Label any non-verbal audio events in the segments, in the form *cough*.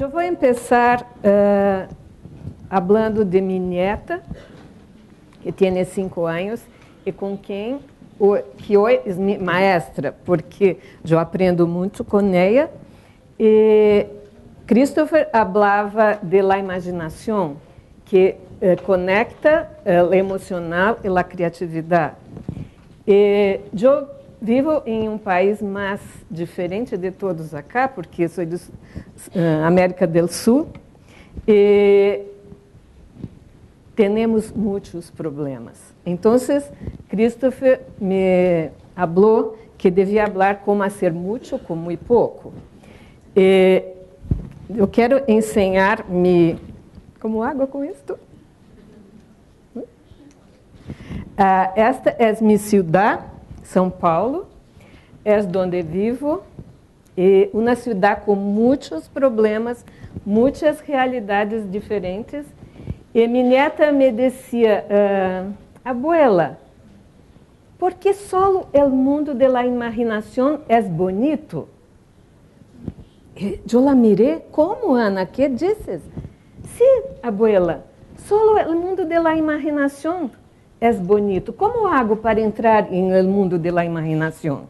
Eu vou começar uh, ah, falando de minha neta, que tem cinco anos e com quem que hoje é minha maestra, porque eu aprendo muito com ela. E Christopher falava de la imaginação, que eh, conecta eh, o emocional e a criatividade. E eu Vivo em um país mais diferente de todos acá, porque sou de uh, América do Sul, e temos muitos problemas. Então, Christopher me falou que devia falar como ser muito, com muito pouco. E eu quero ensinar me como água com isto. Uh, ¿Eh? ah, esta é minha cidade são Paulo, é onde vivo, e uma cidade com muitos problemas, muitas realidades diferentes. E minha neta me dizia, ah, abuela, por que solo o mundo da imaginação é bonito? Eu la mirei, como, Ana? Que dizes? Sim, sí, abuela, solo o mundo de imaginação é bonito. Como hago para entrar en el mundo de la imaginação?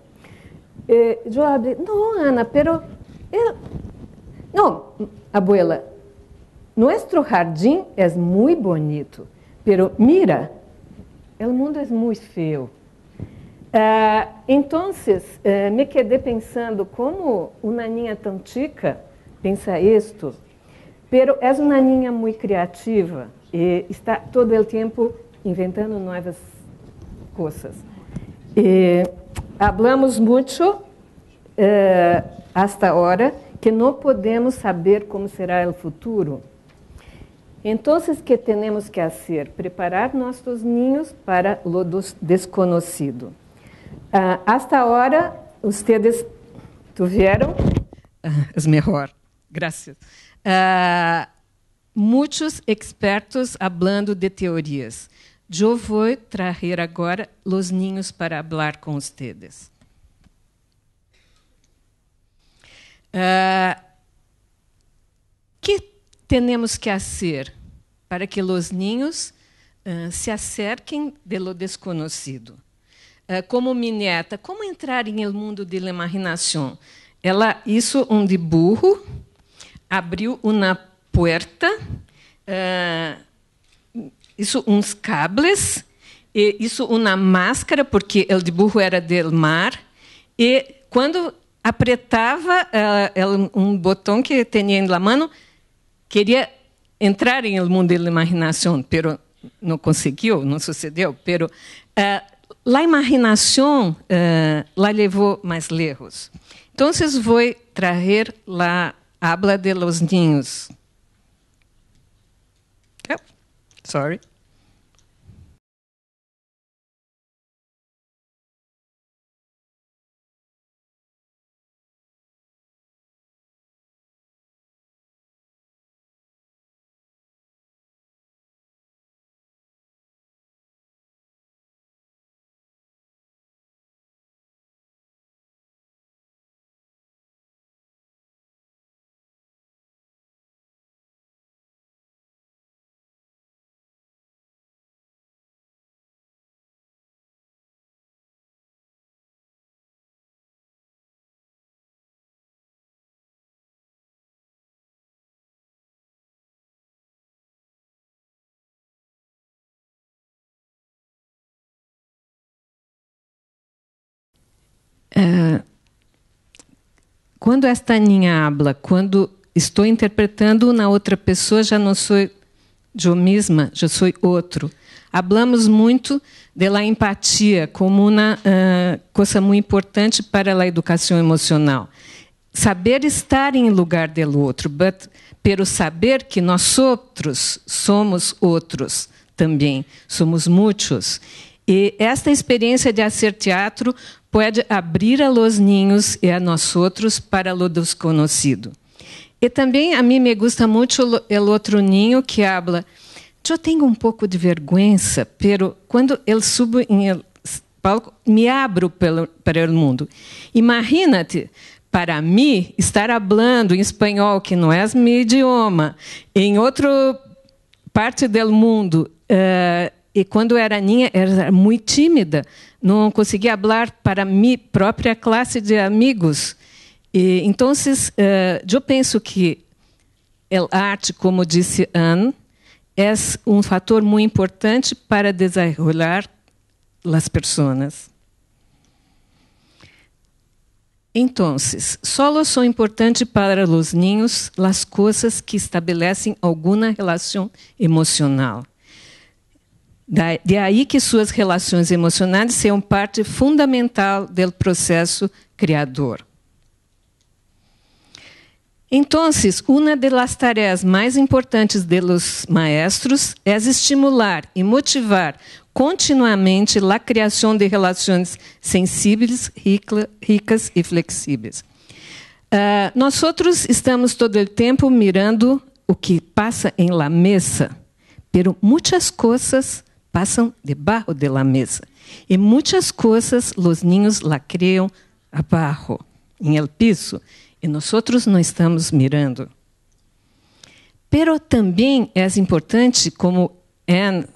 Eh, não, Ana, pero... Eu... não, abuela, nosso jardim é muito bonito, pero mira, el mundo é muito feio. Uh, ah, então, uh, eh, me quedei pensando como uma naninha tão chica pensa isto, pero é uma naninha muito criativa e eh, está todo o tempo inventando novas coisas. E hablamos muito eh, agora que não podemos saber como será o futuro. Então, o que temos que fazer? Preparar nossos ninhos para o desconhecido. Uh, hasta agora, vocês tiveram. *laughs* É melhor. Graças. Uh, ah, muitos expertos falando de teorias. Eu vou trazer agora os ninhos para falar com vocês. O que temos que fazer para que os ninhos uh, ah, se acerquem de lo desconhecido? Uh, ah, como mineta, como entrar em el mundo de imaginação? Ela isso um de burro abriu uma porta. Uh, isso uns cables, e isso uma máscara, porque o dibujo era del mar, e quando apertava uh, eh, um botão que tinha na mão, queria entrar em mundo da imaginação, pero não conseguiu, não sucedeu, pero uh, eh, a imaginação uh, la levou mais lejos. Então, vou trazer a habla de los niños. Sorry. Ah, quando esta ninha habla, quando estou interpretando na outra pessoa, já não sou eu mesma, já sou outro. Hablamos muito da empatia como uma uh, coisa muito importante para a educação emocional. Saber estar em lugar do outro, but pero saber que nós outros somos outros também, somos muitos. E esta experiência de fazer teatro pode abrir a los ninhos e a nós outros para lo desconhecido. E também a mim me gusta muito o outro ninho que habla. Eu tenho um pouco de vergonha, pero quando eu subo em palco, me abro para o mundo. Imagina-te, para mim, estar hablando em espanhol, que não é meu idioma, em outra parte do mundo, uh, e quando era ninha, era muito tímida, não conseguia falar para minha própria classe de amigos. E, então, eh, eu penso que a arte, como disse Anne, é um fator muito importante para desenrolar as pessoas. Então, só são importantes para os ninhos as coisas que estabelecem alguma relação emocional. De aí que suas relações emocionais sejam parte fundamental do processo criador. Então, uma das tarefas mais importantes dos maestros é estimular e motivar continuamente a criação de relações sensíveis, ricas e flexíveis. Uh, nós outros estamos todo o tempo mirando o que passa em la mesa, pero muitas coisas Passam debaixo de la mesa. E muitas coisas os niños la cream abajo, em el piso, e nós não estamos mirando. Pero também é importante, como Anne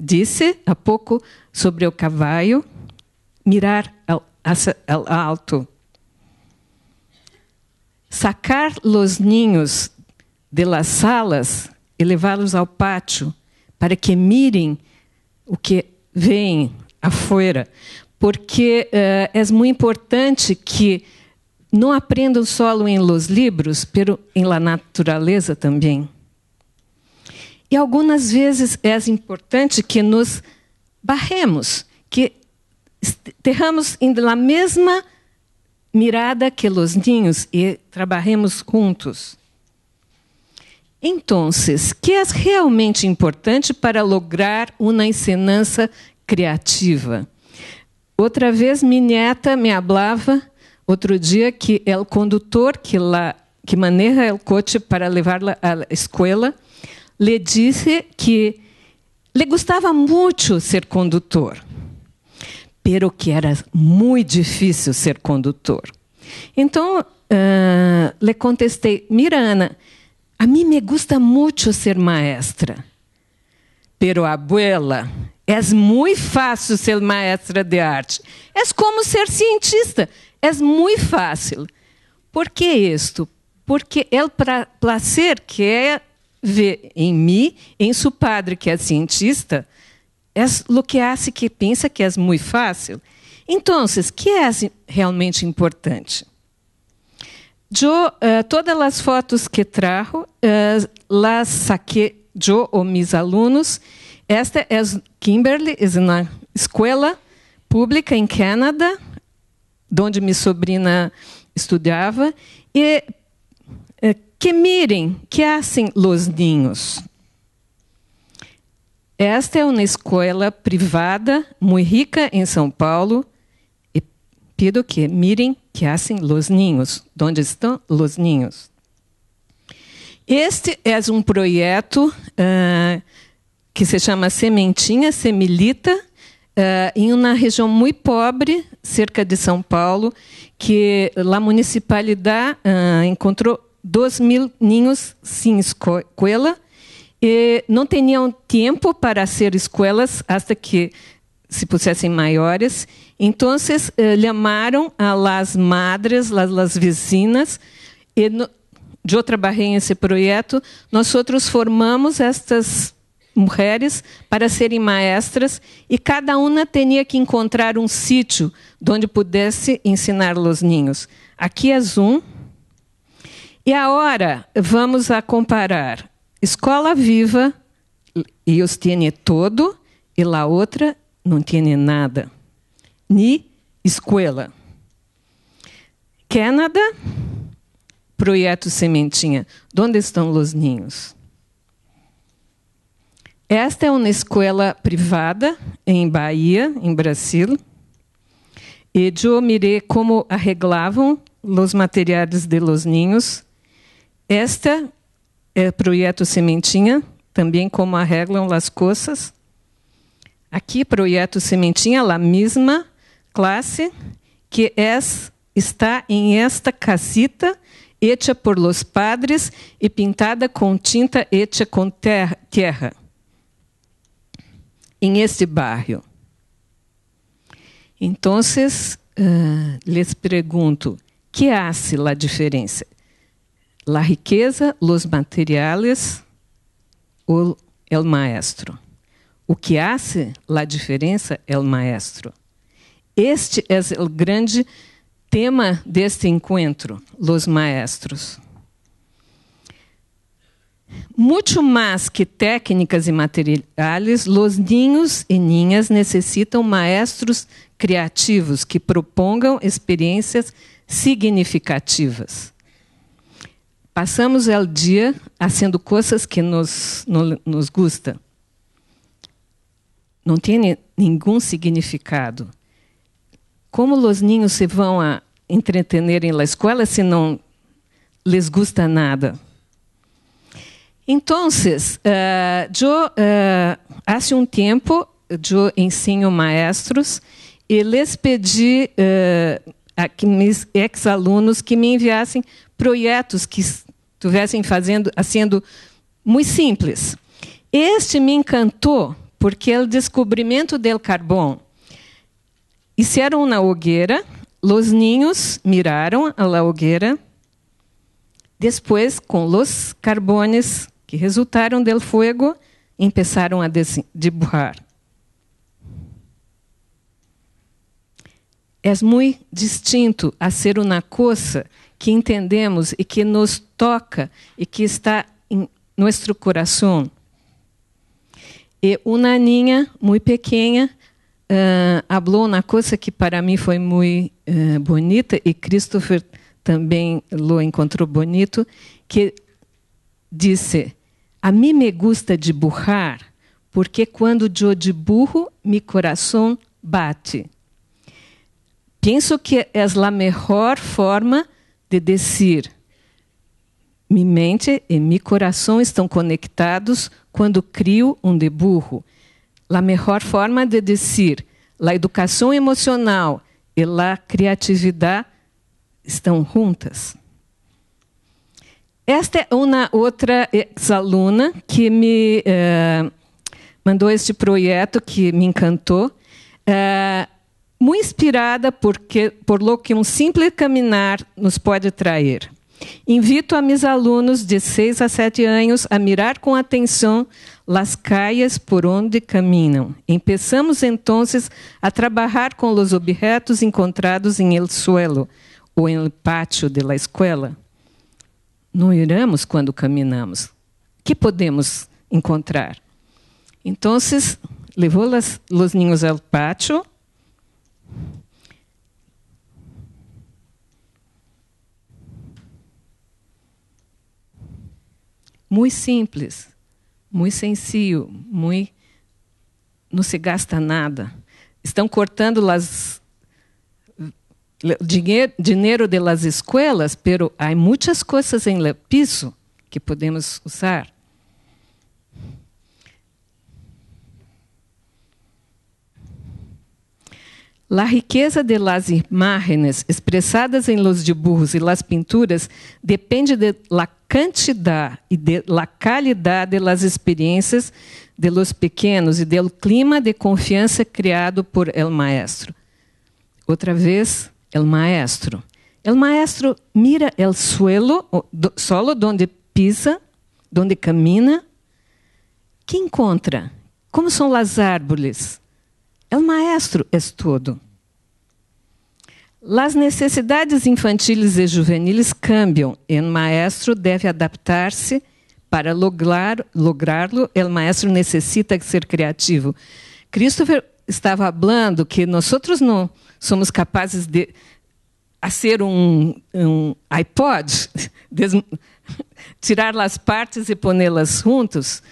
disse há pouco sobre o cavalo, mirar ao, ao alto. Sacar os ninhos de las salas e levá-los ao pátio para que mirem o que vem afuera, porque é muito importante que não aprendam só em los livros, pero em la natureza também. E algumas vezes é importante que nos barremos, que terramos na mesma mirada que os ninhos e trabalhemos juntos. Então, o que é realmente importante para lograr uma ensinança criativa? Outra vez, minha neta me falava outro dia que é o condutor que lá que maneja o coche para levá-la à escola lhe disse que lhe gostava muito ser condutor, pero que era muito difícil ser condutor. Então, uh, lhe contestei, Mirana, Ana, a mim me gusta muito ser maestra. Pero abuela, é muito fácil ser maestra de arte. É como ser cientista. É muito fácil. Por que isto? Porque é o placer que é ver em mim, em seu padre que é cientista, é o que hace que pensa que é muito fácil. Então, o que é realmente importante? Yo, uh, eh, todas as fotos que trago, uh, las saquei yo mis alunos. Esta é es Kimberly, é es uma escola pública em Canadá, onde minha sobrinha estudava. E uh, que mirem, que assim los ninhos. Esta é uma escola privada, muito rica em São Paulo. E pido que mirem que é assim, los niños. Onde estão los ninhos? Este é um projeto uh, que se chama Sementinha Semilita, uh, em uma região muito pobre, cerca de São Paulo, que a municipalidade uh, encontrou 2 mil ninhos sem escola e não tinham tempo para ser escolas até que se pusessem maiores. Então, eh, chamaram a las madres, las, vizinhas, e no, eu trabalhei nesse projeto. Nós outros formamos estas mulheres para serem maestras e cada uma tinha que encontrar um sítio onde pudesse ensinar os ninhos. Aqui é um. E agora vamos a comparar Escola Viva, e os tiene todo, e lá outra não tem nada. Ni escola. Canadá, projeto Sementinha. Onde estão os ninhos? Esta é uma escola privada em Bahia, em Brasil. E eu mirei como arreglavam os materiais de los ninhos. Esta é projeto Sementinha, também como arreglam as coisas. Aqui, projeto Sementinha, la mesma classe que es, está em esta casita, hecha por los padres e pintada com tinta hecha com terra, em este barrio. Então, uh, ah, les pergunto, que hace la diferença? La riqueza, los materiales ou el maestro? O que há la diferença é o maestro. Este é o grande tema deste encontro, los maestros. Muito mais que técnicas e materiais, los ninhos e ninhas necessitam maestros criativos que propongam experiências significativas. Passamos o dia fazendo coisas que nos, nos gusta não tem nenhum significado. Como os ninhos se vão a entretener em la escola se não lhes gusta nada? Então, eh, uh, eu, uh, há um tempo, eu ensino maestros e lhes pedi uh, eh, a que meus ex-alunos que me enviassem projetos que estivessem fazendo, sendo muito simples. Este me encantou porque o descobrimento do carbono Hicieron uma hogueira, os ninhos miraram a la hogueira, depois, com os carbones que resultaram del fuego, começaram a dibujar. É muito distinto a ser uma coisa que entendemos e que nos toca e que está em nosso coração e uma niña muito pequena uh, eh, falou uma coisa que para mim foi muito uh, eh, bonita e Christopher também lo encontrou bonito, que disse: "A mim me gusta de burrar, porque quando eu de burro, mi coração bate." Penso que é a melhor forma de dizer me mente e meu coração estão conectados quando crio um deburro. A melhor forma de dizer a educação emocional e a criatividade estão juntas. Esta é uma outra ex-aluna que me eh, mandou este projeto que me encantou. Eh, muito inspirada porque, por lo que um simples caminhar nos pode trazer. Invito a meus alunos de 6 a 7 anos a mirar com atenção as calles por onde caminham. Empeçamos então a trabalhar com os objetos encontrados em el suelo ou em el pátio de la escola. Não iramos quando caminhamos. Que podemos encontrar? Então, levou los niños ao pátio muito simples, muito sencillo, muito não se gasta nada. Estão cortando las dinheiro, dinheiro de las escolas, pero há muitas coisas em el piso que podemos usar. La riqueza de las imágenes expresadas em los dibujos e las pinturas depende de la cantidad e de la calidad de las experiencias de los pequeños e del clima de confiança criado por el maestro. Outra vez, el maestro. El maestro mira el suelo, solo donde pisa, donde camina. Que encontra? Como são las árboles? El maestro es todo. As necessidades infantis e juvenis cambiam. e O maestro deve adaptar-se para lograr, lográ-lo. O maestro necessita ser criativo. Christopher estava falando que nós outros não somos capazes de ser um, um iPod, *laughs* tirar as partes e pô-las juntos.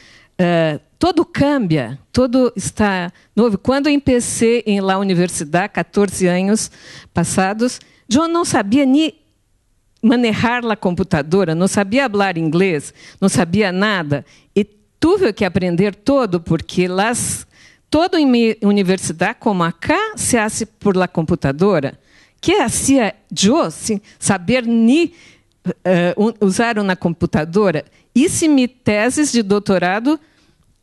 Eh, todo cambia, todo está novo. Quando eu empecei em lá universidade, 14 anos passados, John não sabia nem manejar a computadora, não sabia falar inglês, não sabia nada. E tive que aprender todo, porque las, toda universidade, como acá, se hace por la computadora. Que hacía eu sem saber nem eh, uh, usar uma computadora? E se me teses de doutorado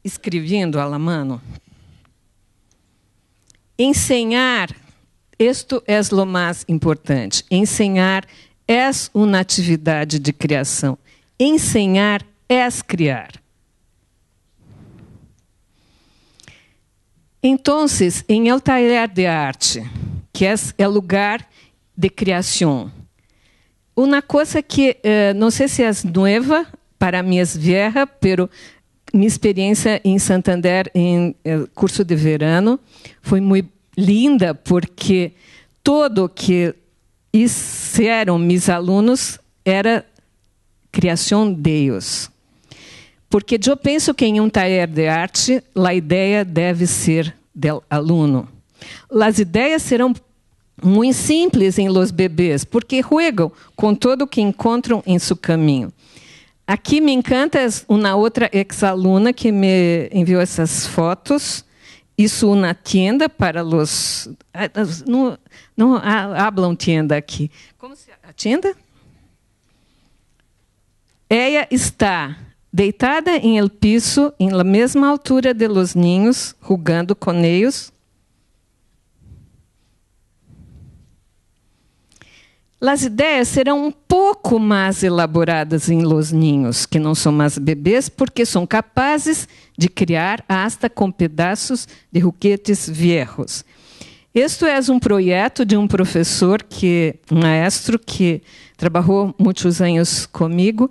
escrevendo alamano? Ensenhar, isto é es o mais importante. ensenhar é uma atividade de criação. Ensenhar é criar. Então, em El Taller de Arte, que é o lugar de criação, uma coisa que eh, não sei se é nova, para mim é vieja, pero minha experiência em Santander em eh, curso de verano foi muito linda porque todo que fizeram meus alunos era criação de Deus. Porque eu penso que em um taller de arte, a ideia deve ser do aluno. As ideias serão muito simples em los bebês, porque jogam com todo o que encontram em seu caminho. Aqui me encanta uma outra ex-aluna que me enviou essas fotos. Isso na tienda para ah, os... Não, não ah, hablam tienda aqui. Como se... A tienda? Ella está deitada em el piso, em la mesma altura de los niños, rugando coneios, As ideias serão um pouco mais elaboradas em los ninhos, que não são mais bebês, porque são capazes de criar hasta com pedaços de ruquetes viejos. Isto é um projeto de um professor, que, um maestro, que trabalhou muitos anos comigo.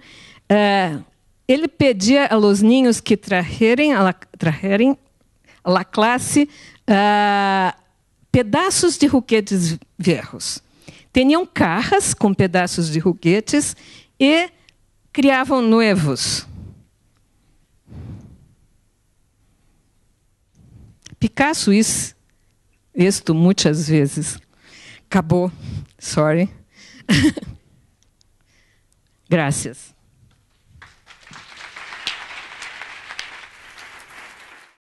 Uh, ele pedia a los Ninhos que trajerem, a trajerem a la classe uh, pedaços de ruquetes viejos. Tinham carras com pedaços de ruguetes e criavam noivos. Picasso isso, isto muitas vezes. Acabou. Sorry. *laughs* Graças.